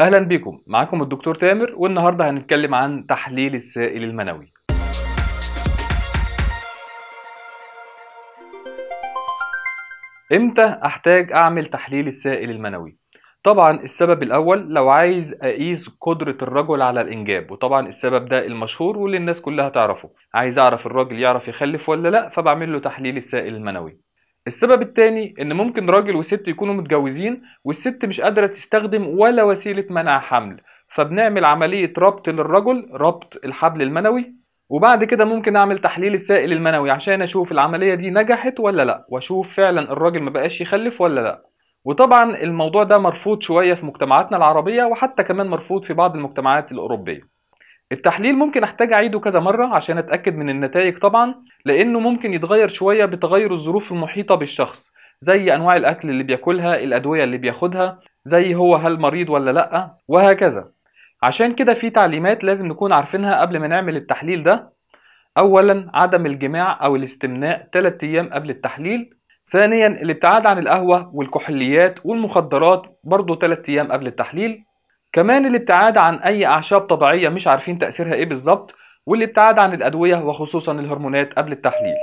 اهلا بيكم معاكم الدكتور تامر والنهارده هنتكلم عن تحليل السائل المنوي امتى احتاج اعمل تحليل السائل المنوي طبعا السبب الاول لو عايز اقيس قدره الرجل على الانجاب وطبعا السبب ده المشهور واللي الناس كلها تعرفه عايز اعرف الراجل يعرف يخلف ولا لا فبعمل له تحليل السائل المنوي السبب التاني ان ممكن راجل وست يكونوا متجوزين والست مش قادرة تستخدم ولا وسيلة منع حمل فبنعمل عملية ربط للرجل ربط الحبل المنوي وبعد كده ممكن اعمل تحليل السائل المنوي عشان اشوف العملية دي نجحت ولا لا واشوف فعلا الراجل ما بقاش يخلف ولا لا وطبعا الموضوع ده مرفوض شوية في مجتمعاتنا العربية وحتى كمان مرفوض في بعض المجتمعات الأوروبية التحليل ممكن احتاج اعيده كذا مرة عشان اتأكد من النتائج طبعا لانه ممكن يتغير شوية بتغير الظروف المحيطة بالشخص زي انواع الاكل اللي بياكلها الادوية اللي بياخدها زي هو هل مريض ولا لا وهكذا عشان كده في تعليمات لازم نكون عارفينها قبل ما نعمل التحليل ده اولا عدم الجماع او الاستمناء 3 ايام قبل التحليل ثانيا الابتعاد عن القهوة والكحوليات والمخدرات برضو 3 ايام قبل التحليل كمان الابتعاد عن أي أعشاب طبيعية مش عارفين تأثيرها إيه بالظبط والابتعاد عن الأدوية وخصوصا الهرمونات قبل التحليل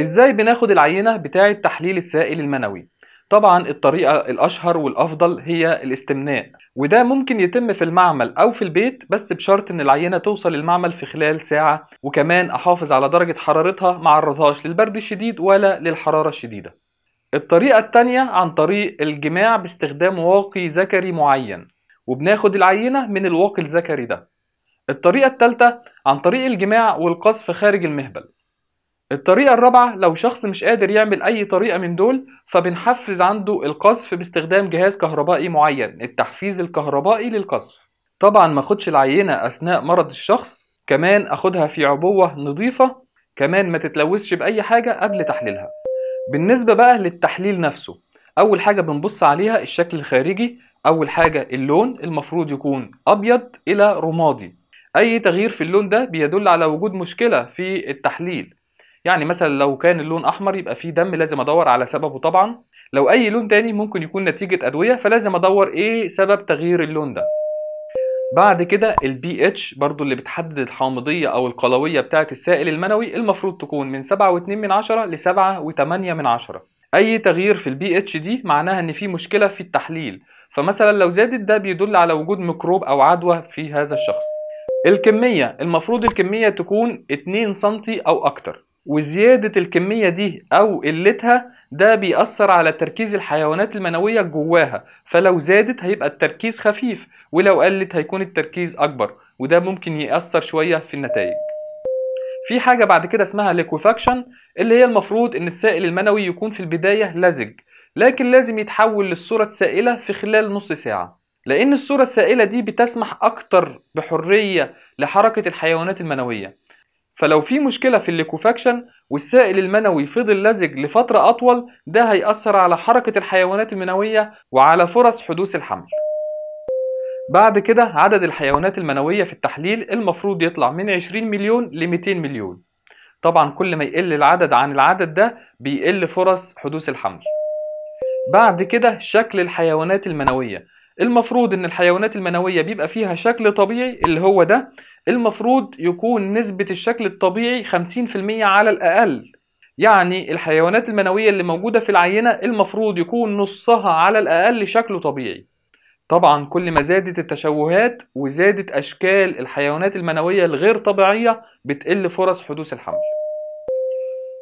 إزاي بناخد العينة بتاعة تحليل السائل المنوي؟ طبعا الطريقة الأشهر والأفضل هي الاستمناء وده ممكن يتم في المعمل أو في البيت بس بشرط إن العينة توصل المعمل في خلال ساعة وكمان أحافظ على درجة حرارتها مع الرضاش للبرد الشديد ولا للحرارة الشديدة الطريقة الثانية عن طريق الجماع باستخدام واقي ذكري معين وبناخد العينة من الواقي الذكري ده الطريقة الثالثة عن طريق الجماع والقذف خارج المهبل الطريقة الرابعة لو شخص مش قادر يعمل أي طريقة من دول فبنحفز عنده القذف باستخدام جهاز كهربائي معين التحفيز الكهربائي للقذف طبعا ما اخدش العينة أثناء مرض الشخص كمان اخدها في عبوة نظيفة كمان ما تتلوثش بأي حاجة قبل تحليلها بالنسبة بقى للتحليل نفسه أول حاجة بنبص عليها الشكل الخارجي اول حاجه اللون المفروض يكون ابيض الى رمادي اي تغيير في اللون ده بيدل على وجود مشكله في التحليل يعني مثلا لو كان اللون احمر يبقى فيه دم لازم ادور على سببه طبعا لو اي لون تاني ممكن يكون نتيجه ادويه فلازم ادور ايه سبب تغيير اللون ده بعد كده البي اتش برضو اللي بتحدد الحامضيه او القلويه بتاعه السائل المنوي المفروض تكون من 7.2 من عشرة ل 7.8 من عشرة اي تغيير في البي اتش دي معناها ان في مشكله في التحليل فمثلا لو زادت ده بيدل على وجود ميكروب أو عدوى في هذا الشخص الكمية المفروض الكمية تكون 2 سم أو أكتر وزيادة الكمية دي أو قلتها ده بيأثر على تركيز الحيوانات المنوية جواها فلو زادت هيبقى التركيز خفيف ولو قلت هيكون التركيز أكبر وده ممكن يأثر شوية في النتائج في حاجة بعد كده اسمها ليكوفاكشن اللي هي المفروض ان السائل المنوي يكون في البداية لزج لكن لازم يتحول للصورة السائلة في خلال نص ساعة لأن الصورة السائلة دي بتسمح أكتر بحرية لحركة الحيوانات المنوية فلو في مشكلة في الليكوفاكشن والسائل المنوي فضل لزج لفترة أطول ده هيأثر على حركة الحيوانات المنوية وعلى فرص حدوث الحمل بعد كده عدد الحيوانات المنوية في التحليل المفروض يطلع من 20 مليون ل 200 مليون طبعا كل ما يقل العدد عن العدد ده بيقل فرص حدوث الحمل بعد كده شكل الحيوانات المنوية المفروض ان الحيوانات المنوية بيبقى فيها شكل طبيعي اللي هو ده المفروض يكون نسبة الشكل الطبيعي 50% على الأقل يعني الحيوانات المنوية اللي موجودة في العينة المفروض يكون نصها على الأقل شكله طبيعي طبعا كل ما زادت التشوهات وزادت أشكال الحيوانات المنوية الغير طبيعية بتقل فرص حدوث الحمل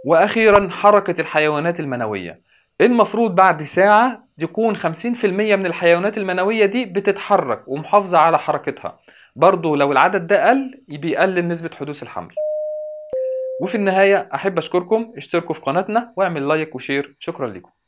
وأخيرا حركة الحيوانات المنوية المفروض بعد ساعة يكون 50% من الحيوانات المنوية دي بتتحرك ومحافظة على حركتها برضو لو العدد ده قل بيقلل نسبة حدوث الحمل وفي النهاية أحب أشكركم اشتركوا في قناتنا واعمل لايك وشير شكرا لكم